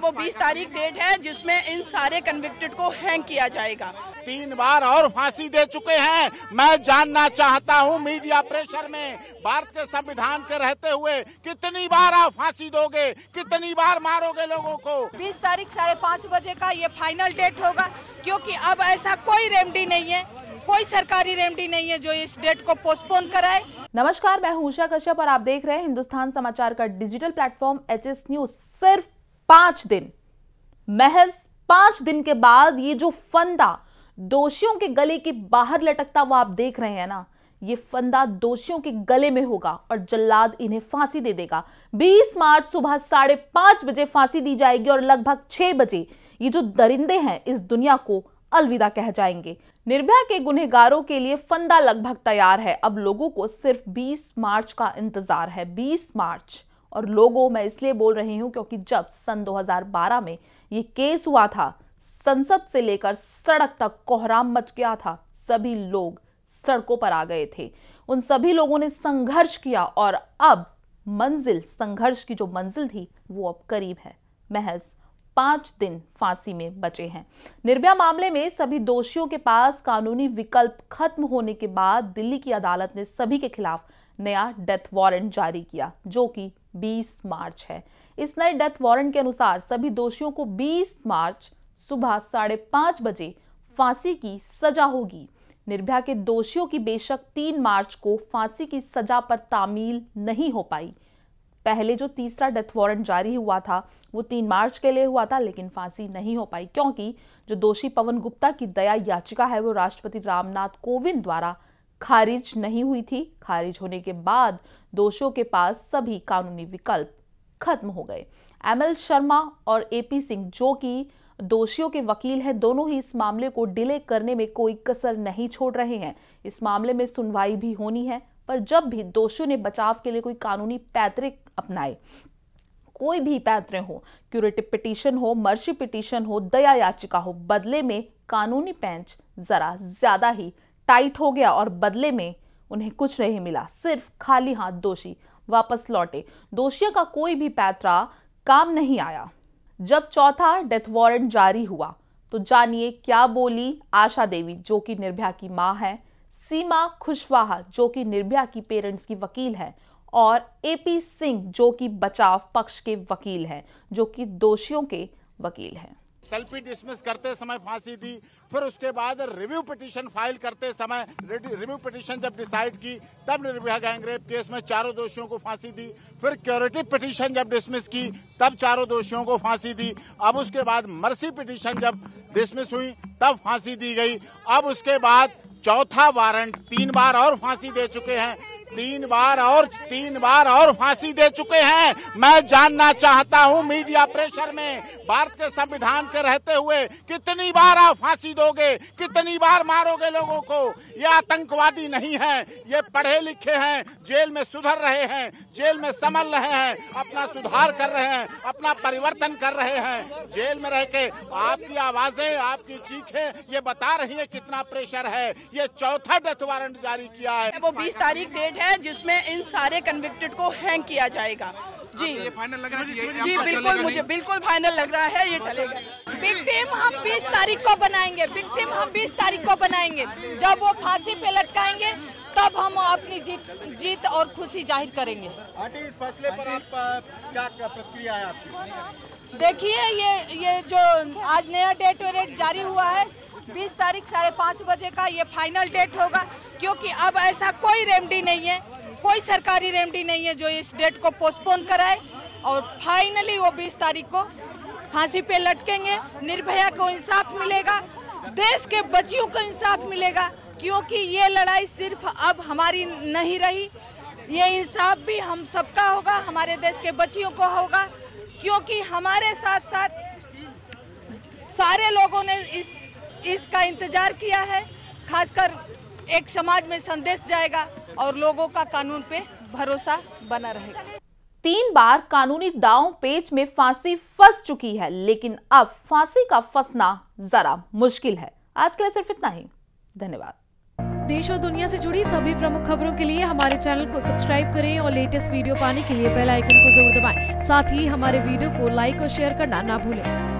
वो 20 तारीख डेट है जिसमें इन सारे कन्विक्टेड को हैंग किया जाएगा तीन बार और फांसी दे चुके हैं मैं जानना चाहता हूं मीडिया प्रेशर में भारत के संविधान के रहते हुए कितनी बार आप फांसी दोगे कितनी बार मारोगे लोगों को 20 तारीख साढ़े पाँच बजे का ये फाइनल डेट होगा क्योंकि अब ऐसा कोई रेमडी नहीं है कोई सरकारी रेमडी नहीं है जो इस डेट को पोस्टपोन कराए नमस्कार मैं हूं उषा कश्यप और आप देख रहे हैं हिंदुस्तान समाचार का डिजिटल प्लेटफॉर्म एच न्यूज सिर्फ पांच दिन महज पांच दिन के बाद ये जो फंदा दोषियों के गले के बाहर लटकता हुआ आप देख रहे हैं ना ये फंदा दोषियों के गले में होगा और जल्लाद इन्हें फांसी दे देगा 20 मार्च सुबह साढ़े पांच बजे फांसी दी जाएगी और लगभग छह बजे ये जो दरिंदे हैं इस दुनिया को अलविदा कह जाएंगे निर्भया के गुनहगारों के लिए फंदा लगभग तैयार है अब लोगों को सिर्फ 20 मार्च का इंतजार है 20 मार्च और लोगों मैं इसलिए बोल रही हूँ क्योंकि जब सन 2012 में ये केस हुआ था संसद से लेकर सड़क तक कोहराम मच गया था सभी लोग सड़कों पर आ गए थे उन सभी लोगों ने संघर्ष किया और अब मंजिल संघर्ष की जो मंजिल थी वो अब करीब है महज पांच दिन फांसी में बचे हैं निर्भया मामले में सभी दोषियों के पास कानूनी विकल्प खत्म होने के बाद दिल्ली की अदालत ने सभी के खिलाफ नया डेथ वारंट जारी किया जो कि 20 मार्च है इस नए डेथ वारंट के अनुसार सभी दोषियों को 20 मार्च सुबह साढ़े पांच बजे फांसी की सजा होगी निर्भया के दोषियों की बेशक 3 मार्च को फांसी की सजा पर तामील नहीं हो पाई पहले जो तीसरा डेथ वारंट जारी हुआ था वो तीन मार्च के लिए हुआ था लेकिन फांसी नहीं हो पाई क्योंकि जो दोषी पवन गुप्ता की दया याचिका है वो राष्ट्रपति रामनाथ कोविंद द्वारा खारिज नहीं हुई थी खारिज होने के बाद दोषियों के पास सभी कानूनी विकल्प खत्म हो गए एम शर्मा और पी सिंह जो कि दोषियों के वकील हैं दोनों ही इस मामले को डिले करने में कोई कसर नहीं छोड़ रहे हैं इस मामले में सुनवाई भी होनी है पर जब भी दोषियों ने बचाव के लिए कोई कानूनी पैतृक अपनाए कोई भी पैतृ हो क्यूरेटिव पिटीशन हो मर्शी पिटीशन हो दया याचिका हो बदले में कानूनी पेंच जरा ज्यादा ही टाइट हो गया और बदले में उन्हें कुछ नहीं मिला सिर्फ खाली हाथ दोषी वापस लौटे दोषियों का कोई भी पैतरा काम नहीं आया जब चौथा डेथ वारंट जारी हुआ तो जानिए क्या बोली आशा देवी जो कि निर्भया की मां है सीमा खुशवाहा जो कि निर्भया की पेरेंट्स की वकील है और एपी सिंह जो कि बचाव पक्ष के वकील हैं जो कि दोषियों के वकील हैं सेल्फी डिसमिस करते समय फांसी दी फिर उसके बाद रिव्यू पिटीशन फाइल करते समय रिव्यू पिटीशन जब डिसाइड की तब निर्भया गैंगरेप केस में चारों दोषियों को फांसी दी फिर क्योरेटिव पिटीशन जब डिसमिस की तब चारों दोषियों को फांसी दी अब उसके बाद मर्सी पिटीशन जब डिसमिस हुई तब फांसी दी गई अब उसके बाद चौथा वारंट तीन बार और फांसी दे चुके हैं तीन बार और तीन बार और फांसी दे चुके हैं मैं जानना चाहता हूं मीडिया प्रेशर में भारत के संविधान के रहते हुए कितनी बार आप फांसी दोगे कितनी बार मारोगे लोगों को ये आतंकवादी नहीं है ये पढ़े लिखे हैं जेल में सुधर रहे हैं जेल में संभल रहे हैं अपना सुधार कर रहे हैं अपना परिवर्तन कर रहे हैं जेल में रह के आपकी आवाजें आपकी चीखें ये बता रही है कितना प्रेशर है ये चौथा डेथ वारंट जारी किया है वो बीस तारीख डेट है जिसमें इन सारे कन्विक्टेड को हैंग किया जाएगा जी ये फाइनल है जी बिल्कुल मुझे बिल्कुल फाइनल लग रहा है ये टलेगा बिग टीम हम 20 तारीख को बनाएंगे बिग टीम हम 20 तारीख को बनाएंगे जब वो फांसी पे लटकाएंगे तब हम अपनी जीत जीत और खुशी जाहिर करेंगे इस फैसले पर आप क्या प्रतिक्रिया है आपकी देखिए ये ये जो आज नया डेट वेट जारी हुआ है बीस तारीख साढ़े पाँच बजे का ये फाइनल डेट होगा क्योंकि अब ऐसा कोई रेमडी नहीं है कोई सरकारी रेमडी नहीं है जो इस डेट को पोस्टपोन कराए और फाइनली वो बीस तारीख को फांसी पे लटकेंगे निर्भया को इंसाफ मिलेगा देश के बच्चियों को इंसाफ मिलेगा क्योंकि ये लड़ाई सिर्फ अब हमारी नहीं रही ये इंसाफ भी हम सबका होगा हमारे देश के बच्चियों को होगा क्योंकि हमारे साथ साथ सारे लोगों ने इस इसका इंतजार किया है खासकर एक समाज में संदेश जाएगा और लोगों का कानून पे भरोसा बना रहेगा तीन बार कानूनी दाव पेच में फांसी फंस चुकी है लेकिन अब फांसी का फंसना जरा मुश्किल है आज के लिए सिर्फ इतना ही धन्यवाद देश और दुनिया से जुड़ी सभी प्रमुख खबरों के लिए हमारे चैनल को सब्सक्राइब करें और लेटेस्ट वीडियो पाने के लिए बेल आइकन को जरूर दबाएं। साथ ही हमारे वीडियो को लाइक और शेयर करना ना भूलें।